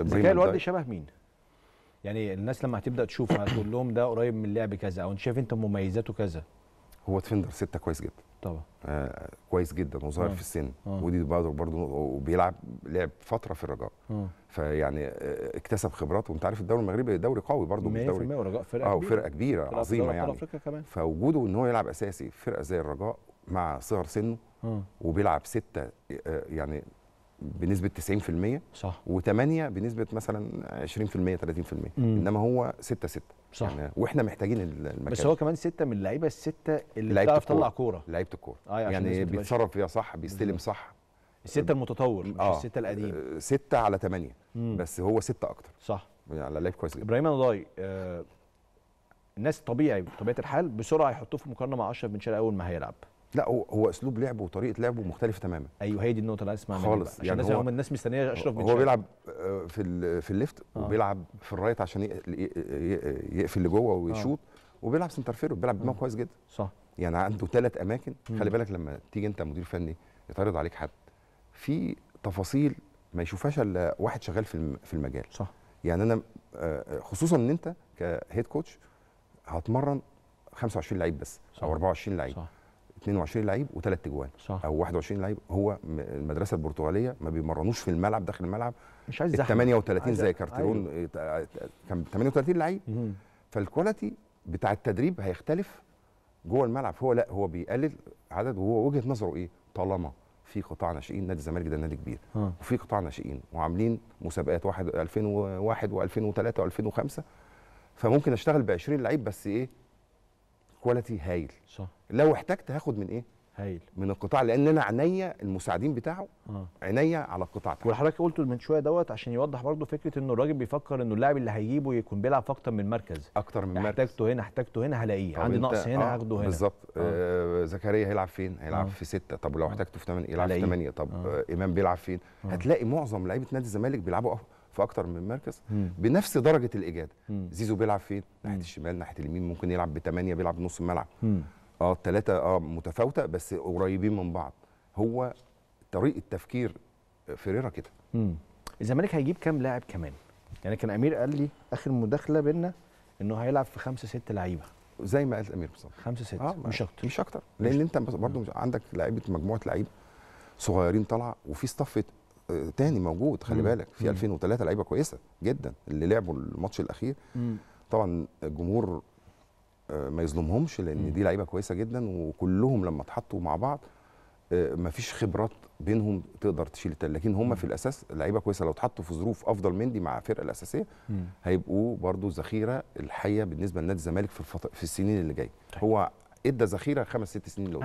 الذكاء الوردي شبه مين؟ يعني الناس لما هتبدا تشوف هتقول لهم ده قريب من لعب كذا او انت شايف انت مميزاته كذا هو ديفندر سته كويس جدا طبعا آه كويس جدا وصغير آه. في السن آه. ودي برضه برضه وبيلعب لعب فتره في الرجاء آه. فيعني آه اكتسب خبرات وانت عارف الدوري المغربي دوري قوي برضه مش دوري فرقه اه فرقه كبيره عظيمه يعني كمان. فوجوده ان هو يلعب اساسي في فرقه زي الرجاء مع صغر سنه آه. وبيلعب سته آه، يعني بنسبه 90% صح و8 بنسبه مثلا 20% 30% انما هو 6 6 صح يعني واحنا محتاجين المكان بس هو كمان سته من اللعيبه السته اللي بتعرف تطلع كوره لعيبه الكوره آه يعني بيتصرف فيها صح بيستلم صح السته المتطور مش آه. السته القديم آه، سته على 8 مم. بس هو سته اكتر صح يعني لعيب كويس جدا ابراهيم الله آه الناس طبيعي بطبيعه الحال بسرعه يحطوه في مقارنه مع اشرف بن شرقي اول ما هيلعب لا هو هو اسلوب لعبه وطريقه لعبه مختلفه تماما ايوه هي دي النقطه اللي عايز اسمعها خالص عشان يعني هو الناس مستنيه اشرف بن هو بيلعب آه، في في الليفت آه. وبيلعب في الرايت عشان يقفل اللي جوه ويشوط آه. وبيلعب سنتر فيرو بيلعب دماغه آه. كويس جدا صح يعني عنده ثلاث اماكن مم. خلي بالك لما تيجي انت مدير فني يتعرض عليك حد في تفاصيل ما يشوفهاش الا واحد شغال في في المجال صح يعني انا آه، خصوصا ان انت كهيد كوتش هتمرن 25 لعيب بس صح. او 24 لعيب صح. 22 لعيب وثلاث اجوان او 21 لعيب هو المدرسه البرتغاليه ما بيمرنوش في الملعب داخل الملعب مش عايز 38 زي كارتيرون أيوه. إيه، كان 38 لعيب فالكواليتي بتاع التدريب هيختلف جوه الملعب هو لا هو بيقلل عدد وهو وجهه نظره ايه طالما في قطاع ناشئين نادي الزمالك ده نادي كبير ها. وفي قطاع ناشئين وعاملين مسابقات واحد 2001 و2003 و2005 فممكن اشتغل ب 20 لعيب بس ايه كواليتي هايل صح لو احتجت هاخد من ايه؟ هايل من القطاع لان انا عينيا المساعدين بتاعه آه. عينيا على القطاع بتاعه وحضرتك قلت من شويه دوت عشان يوضح برضه فكره انه الراجل بيفكر انه اللاعب اللي هيجيبه يكون بيلعب في اكتر من مركز اكتر من مركز احتاجته هنا احتاجته هنا هلاقيه عندي نقص هنا آه، هاخده هنا بالظبط آه. آه. زكريا هيلعب فين؟ هيلعب آه. في سته طب لو آه. احتاجته في ثمانيه يلعب في ثمانيه طب آه. آه. امام بيلعب فين؟ آه. هتلاقي معظم لعيبه نادي الزمالك بيلعبوا في اكتر من مركز مم. بنفس درجه الاجاده مم. زيزو بيلعب فين ناحيه الشمال ناحيه اليمين ممكن يلعب بثمانية بيلعب نص الملعب اه الثلاثه اه متفاوته بس قريبين من بعض هو طريقه تفكير آه، فيريرا كده الزمالك هيجيب كام لاعب كمان يعني كان امير قال لي اخر مداخله بينا انه هيلعب في خمسة ست لعيبه زي ما قال الامير بالظبط خمسة ست آه مش اكتر مش اكتر لان مش انت برضو عندك لعيبه مجموعه لعيبه صغيرين طالعه وفي صفه تاني موجود خلي بالك في 2003 لعيبه كويسه جدا اللي لعبوا الماتش الاخير طبعا الجمهور آه، ما يظلمهمش لان دي لعيبه كويسه جدا وكلهم لما اتحطوا مع بعض آه، مفيش خبرات بينهم تقدر تشيل التاني لكن هم في الاساس لعيبه كويسه لو اتحطوا في ظروف افضل من دي مع الفرقه الاساسيه هيبقوا برضو ذخيره الحيه بالنسبه لنادي الزمالك في, في السنين اللي جايه هو ادى ذخيره خمس ست سنين اللي